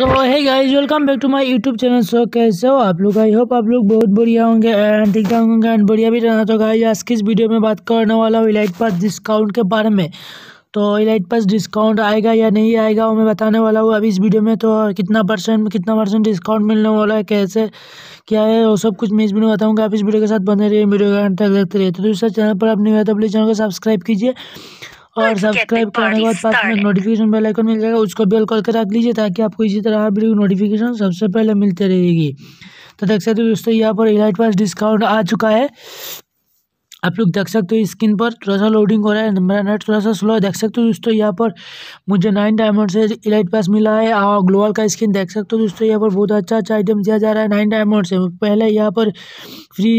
so hi guys welcome back to my YouTube channel so कैसे हो आप लोग आई होप आप लोग बहुत बढ़िया होंगे एंड ठीक ठाक होंगे एंड बढ़िया भी रहना तो गाइज आज की इस वीडियो में बात करने वाला हूँ इलाइट पास डिस्काउंट के बारे में तो इलाइट पास डिस्काउंट आएगा या नहीं आएगा वो मैं बताने वाला हूँ अभी इस वीडियो में तो कितना परसेंट कितना परसेंट डिस्काउंट मिलने वाला है कैसे क्या है वो सब कुछ मैं इस वीडियो बताऊँगा आप इस वीडियो के साथ बने रहिए वीडियो का घंटा देखते रहिए तो दूसरा चैनल पर आप नहीं हुआ तो अपने चैनल को सब्सक्राइब कीजिए और सब्सक्राइब करने के बाद पास में नोटिफिकेशन बेल आइकन मिल जाएगा उसको बेल कॉल कर रख लीजिए ताकि आपको इसी तरह हर वीडियो नोटिफिकेशन सबसे पहले मिलती रहेगी तो देख सकते हो दोस्तों यहाँ पर इलाइट पास डिस्काउंट आ चुका है आप लोग देख सकते हो स्क्रीन पर थोड़ा सा लोडिंग हो रहा है मेरा नेट थोड़ा सा स्लो है देख सकते हो दोस्तों यहाँ पर मुझे नाइन डायमंड से इलाइट पास मिला है और ग्लोअल का स्क्रीन देख सकते हो दोस्तों यहाँ पर बहुत अच्छा अच्छा आइटम दिया जा रहा है नाइन डायमंड से पहले यहाँ पर फ्री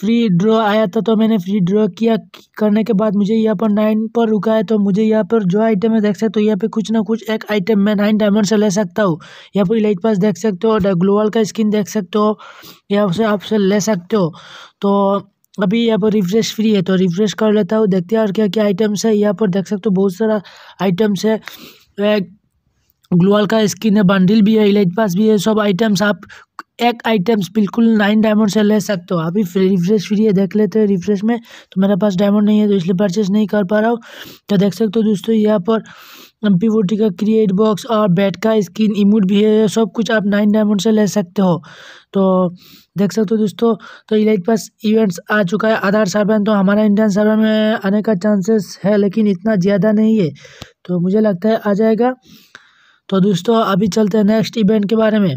फ्री ड्रॉ आया था तो मैंने फ्री ड्रॉ किया करने के बाद मुझे यहाँ पर नाइन पर रुका है तो मुझे यहाँ पर जो आइटम है देख सकते हो तो यहाँ पे कुछ ना कुछ एक आइटम मैं नाइन डायमंड से ले सकता हूँ यहाँ पर लाइट पास देख सकते हो ग्लोअल का स्किन देख सकते हो यहाँ से आप से ले सकते हो तो अभी यहाँ पर रिफ्रेश फ्री है तो रिफ्रेश कर लेता हूँ देखते हैं और क्या क्या आइटम्स है यहाँ पर देख सकते हो बहुत सारा आइटम्स है ग्लोअल का स्किन है बंडिल भी है इलाइट पास भी है सब आइटम्स आप एक आइटम्स बिल्कुल नाइन डायमंड से ले सकते हो अभी रिफ्रेश फ्री है देख लेते हैं रिफ्रेश में तो मेरे पास डायमंड नहीं है तो इसलिए परचेज नहीं कर पा रहा हूँ तो देख सकते हो दोस्तों यहाँ पर वोटी का क्रिएट बॉक्स और बैट का स्किन इमोट भी है सब कुछ आप नाइन डायमंड से ले सकते हो तो देख सकते हो दोस्तों तो इलाइट पास इवेंट्स आ चुका है आधार सर्वर तो हमारा इंडियन सर्वर में आने का चांसेस है लेकिन इतना ज़्यादा नहीं है तो मुझे लगता है आ जाएगा तो दोस्तों अभी चलते हैं नेक्स्ट इवेंट के बारे में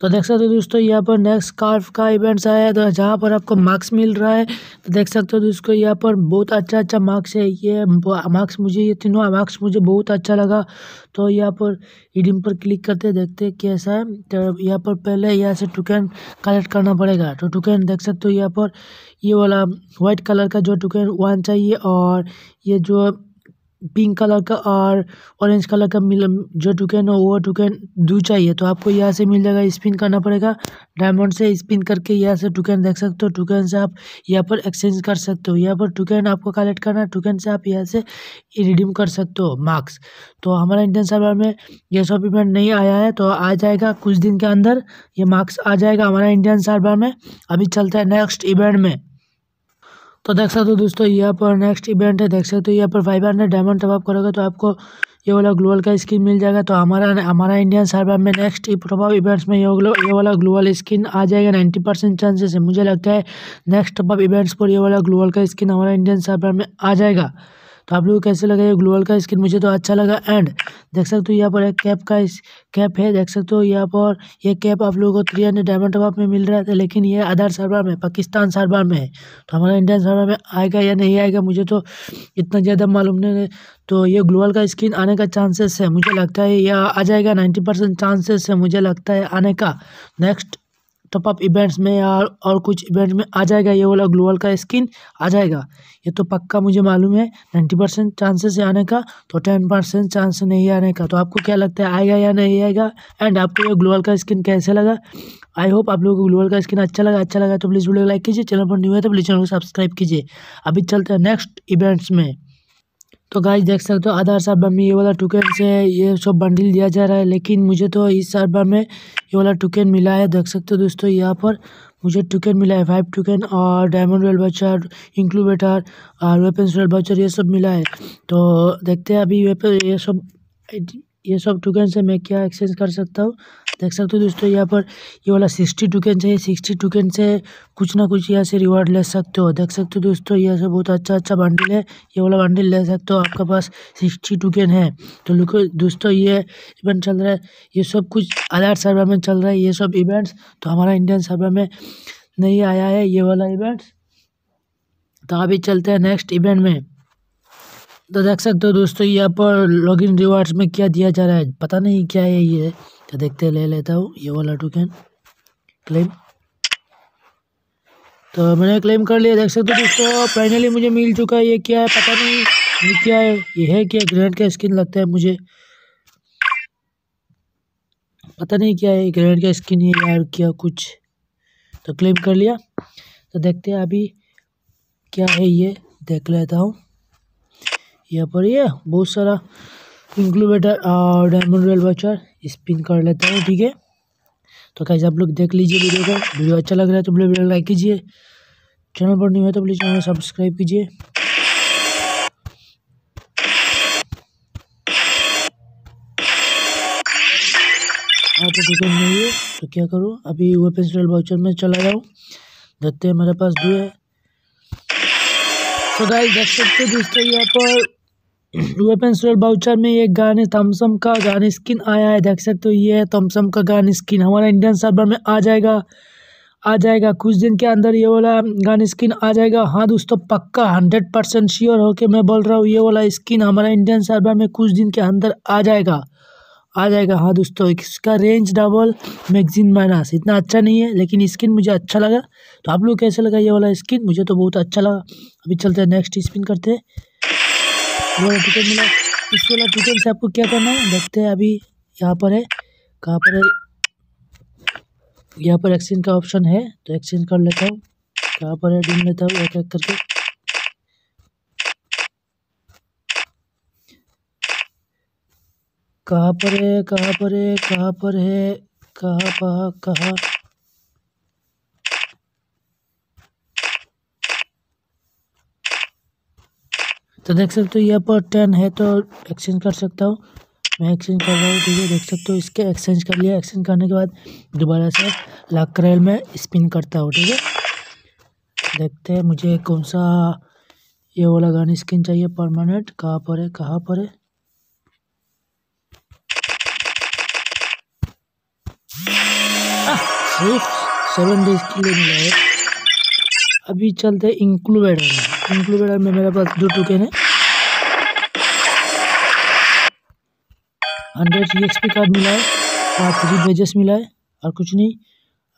तो देख सकते हो दोस्तों यहाँ पर नेक्स्ट कार्फ का इवेंट्स आया है तो जहाँ पर आपको मार्क्स मिल रहा है तो देख सकते हो दोस्तों यहाँ पर बहुत अच्छा अच्छा मार्क्स है ये मार्क्स मुझे ये तीनों मार्क्स मुझे बहुत अच्छा लगा तो यहाँ पर इडिम पर क्लिक करते देखते कैसा है तो यहाँ पर पहले यहाँ से टुकैन कलेक्ट करना पड़ेगा तो टुकैन देख सकते हो यहाँ पर ये वाला वाइट कलर का जो टुकैन वन चाहिए और ये जो पिंक कलर का और ऑरेंज कलर का मिल जो टुकन हो वो टुकन दो चाहिए तो आपको यहाँ से मिल जाएगा स्पिन करना पड़ेगा डायमंड से स्पिन करके यहाँ से टुकन देख सकते हो टुकन से आप यहाँ पर एक्सचेंज कर सकते हो यहाँ पर टुकन आपको कलेक्ट करना है टुकन से आप यहाँ से रिडीम कर सकते हो मार्क्स तो हमारा इंडियन सर्वर में यह सब इवेंट नहीं आया है तो आ जाएगा कुछ दिन के अंदर ये मार्क्स आ जाएगा हमारा इंडियन सर्वर में अभी चलता है नेक्स्ट इवेंट में तो देख सकते हो दोस्तों यहाँ पर नेक्स्ट इवेंट है देख सकते हो यहाँ पर फाइव हंड्रेड डायमंड टॉपअप करोगे तो आपको ये वाला ग्लोअल का स्किन मिल जाएगा तो हमारा हमारा इंडियन सर्वर में नेक्स्ट टॉपअप इवेंट्स में ये वाला ये वाला ग्लोअल स्किन आ जाएगा नाइन्टी परसेंट चांसेस है मुझे लगता है नेक्स्ट टॉपअप इवेंट्स पर ये वाला ग्लोअल का स्किन हमारा इंडियन सर्वर में आ जाएगा तो आप लोग कैसे लगा ये ग्लोअल का स्किन मुझे तो अच्छा लगा एंड देख सकते हो यहाँ पर एक कैप का कैप है देख सकते हो यहाँ पर ये कैप आप लोगों को थ्री हंड्रेड डायमंड टॉप में मिल रहा था लेकिन ये अदर सर्वर में पाकिस्तान सर्वर में है तो हमारा इंडियन सर्वर में आएगा या नहीं आएगा मुझे तो इतना ज़्यादा मालूम नहीं तो ये ग्लोबल का स्किन आने का चांसेस है मुझे लगता है या आ जाएगा नाइन्टी परसेंट चांसेस है मुझे लगता है आने का नेक्स्ट अप इवेंट्स में या और कुछ इवेंट में आ जाएगा ये वाला ग्लोअल का स्किन आ जाएगा ये तो पक्का मुझे मालूम है नाइन्टी परसेंट चांसेस आने का तो टेन परसेंट चांस नहीं आने का तो आपको क्या लगता है आएगा या नहीं आएगा एंड आपको ये ग्लोअल का स्किन कैसे लगा आई होप आप लोगों को ग्लोअल का स्किन अच्छा लगा अच्छा लगा तो प्लीज़ वीडियो लाइक कीजिए चैनल पर न्यू है तो प्लीज़ चैनल को सब्सक्राइब कीजिए अभी चलते हैं नेक्स्ट इवेंट्स में तो गाइस देख सकते हो आधार सर्वर में ये वाला टोकन से ये सब बंडल दिया जा रहा है लेकिन मुझे तो इस सर्वर में ये वाला टोकन मिला है देख सकते हो दोस्तों यहाँ पर मुझे टोकन मिला है फाइव टोकन और डायमंड रेल वाचर इंक्लूबेटर और वेपन्स रेल वाचर ये सब मिला है तो देखते हैं अभी ये सब ये सब टोकन से मैं क्या एक्सचेंज कर सकता हूँ देख सकते हो दोस्तों यहाँ पर ये वाला सिक्सटी टूकेंस है सिक्सटी टूकेंस से कुछ ना कुछ यहाँ से रिवार्ड ले सकते हो देख सकते हो दोस्तों यहाँ सब बहुत अच्छा अच्छा बंडल है ये वाला बंडल ले सकते हो आपके पास सिक्सटी टूकेन है तो लुको दोस्तों ये इवेंट चल रहा है ये सब कुछ अलर्ट सर्वे में चल रहा है ये सब इवेंट्स तो हमारा इंडियन सर्वे में नहीं आया है ये वाला इवेंट्स तो अभी चलते हैं नेक्स्ट इवेंट में तो देख सकते हो दोस्तों यहाँ पर लॉगिन रिवार्ड्स में क्या दिया जा रहा है पता नहीं क्या है ये तो देखते ले लेता हूँ ये वाला टोकन क्लेम तो मैंने क्लेम कर लिया देख सकते हो दोस्तों फाइनली मुझे मिल चुका है ये क्या है पता नहीं ये क्या है ये है क्या ग्रेनेड का स्किन लगता है मुझे पता नहीं क्या है ग्रेनेड का स्किन है यार क्या कुछ तो क्लेम कर लिया तो देखते हैं अभी क्या है ये देख लेता हूँ यहाँ पर ये बहुत सारा इंक्लूबेटर और डायमंड रेल वाचर स्पिन कर लेता हूँ ठीक है तो कैसे आप लोग देख लीजिए वीडियो को वीडियो अच्छा लग रहा है तो प्लीज़ वीडियो लाइक कीजिए चैनल पर नहीं है तो प्लीज़ चैनल सब्सक्राइब कीजिए हाँ तो टोकन नहीं है तो क्या करूँ अभी वो पेंसिल बाउचर में चला जाऊँ देखते हैं मेरे पास दो है तो गाइस देख सकते हो दोस्तों यहाँ पर वेपन स्टोर बाउचर में एक गाने थम्सम का गाने स्किन आया है देख सकते हो ये है थम्सम का गाने स्किन हमारा इंडियन सर्वर में आ जाएगा आ जाएगा कुछ दिन के अंदर ये वाला गाने स्किन आ जाएगा हाँ दोस्तों पक्का हंड्रेड परसेंट श्योर होके मैं बोल रहा हूँ ये वाला स्किन हमारा इंडियन सर्वर में कुछ दिन के अंदर आ जाएगा आ जाएगा हाँ दोस्तों इसका रेंज डबल मैगजीन माइनस इतना अच्छा नहीं है लेकिन स्किन मुझे अच्छा लगा तो आप लोग कैसे लगा ये वाला स्किन मुझे तो बहुत अच्छा लगा अभी चलते हैं नेक्स्ट स्पिन करते हैं हमें टिकट मिला इसके वाला टिकट से आपको क्या करना है देखते हैं अभी यहाँ पर है कहाँ पर है यहाँ पर एक्सचेंज का ऑप्शन है तो एक्सचेंज कर लेता हूँ कहाँ पर है ढूंढ लेता हूँ एक एक करके कहाँ पर है कहाँ पर है कहाँ पर है कहाँ कहाँ तो देख सकते हो यहाँ पर टेन है तो एक्सचेंज कर सकता हूँ मैं एक्सचेंज कर रहा हूँ ठीक है देख सकते हो इसके एक्सचेंज कर लिया एक्सचेंज करने के बाद दोबारा से लाख करेल में स्पिन करता हूँ ठीक है देखते हैं मुझे कौन सा ये वाला गानी स्किन चाहिए परमानेंट कहाँ पर है कहाँ पर है सिर्फ सेवन डेज के लिए मिला है अभी चलते इंक्लूडेड है इम्प्लीमेटर में मेरे पास दो टोकन है hundred C X P card मिला है पाँच जी वेजेस मिला है और कुछ नहीं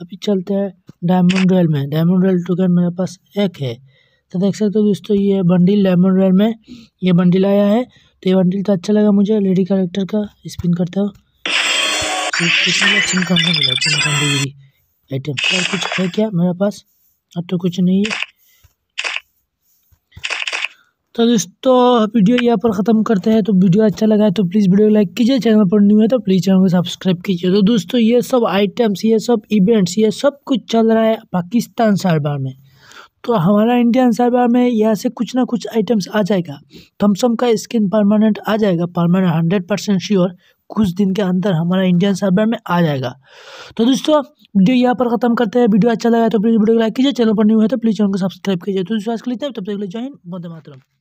अभी चलते हैं डायमंड रॉयल में डायमंड रॉयल टोकन मेरे पास एक है तो देख सकते हो दोस्तों ये बंडल डायमंड रॉयल में ये बंडल आया है तो ये बंडिल तो अच्छा लगा मुझे लेडी कैरेक्टर का स्पिन करता हो मिला आइटम और कुछ है क्या मेरे पास अब तो कुछ नहीं है तो दोस्तों वीडियो यहाँ पर ख़त्म करते हैं तो वीडियो अच्छा लगा है तो प्लीज़ वीडियो लाइक कीजिए चैनल पर न्यू है तो प्लीज़ चैनल को सब्सक्राइब कीजिए तो दोस्तों ये सब आइटम्स ये सब इवेंट्स ये सब कुछ चल रहा है पाकिस्तान सरबार में तो हमारा इंडियन सरबार में यहाँ से कुछ ना कुछ आइटम्स आ जाएगा थम्सम का स्किन परमानेंट आ जाएगा परमानेंट हंड्रेड परसेंट श्योर कुछ दिन के अंदर हमारा इंडियन सरबार में आ जाएगा तो दोस्तों वीडियो यहाँ पर खत्म करते हैं वीडियो अच्छा लगा है तो प्लीज़ वीडियो को लाइक कीजिए चैनल पर न्यू है तो प्लीज़ चैनल को सब्सक्राइब कीजिए तो दोस्तों आज के लिए तब तक जॉइन बंदे मातरम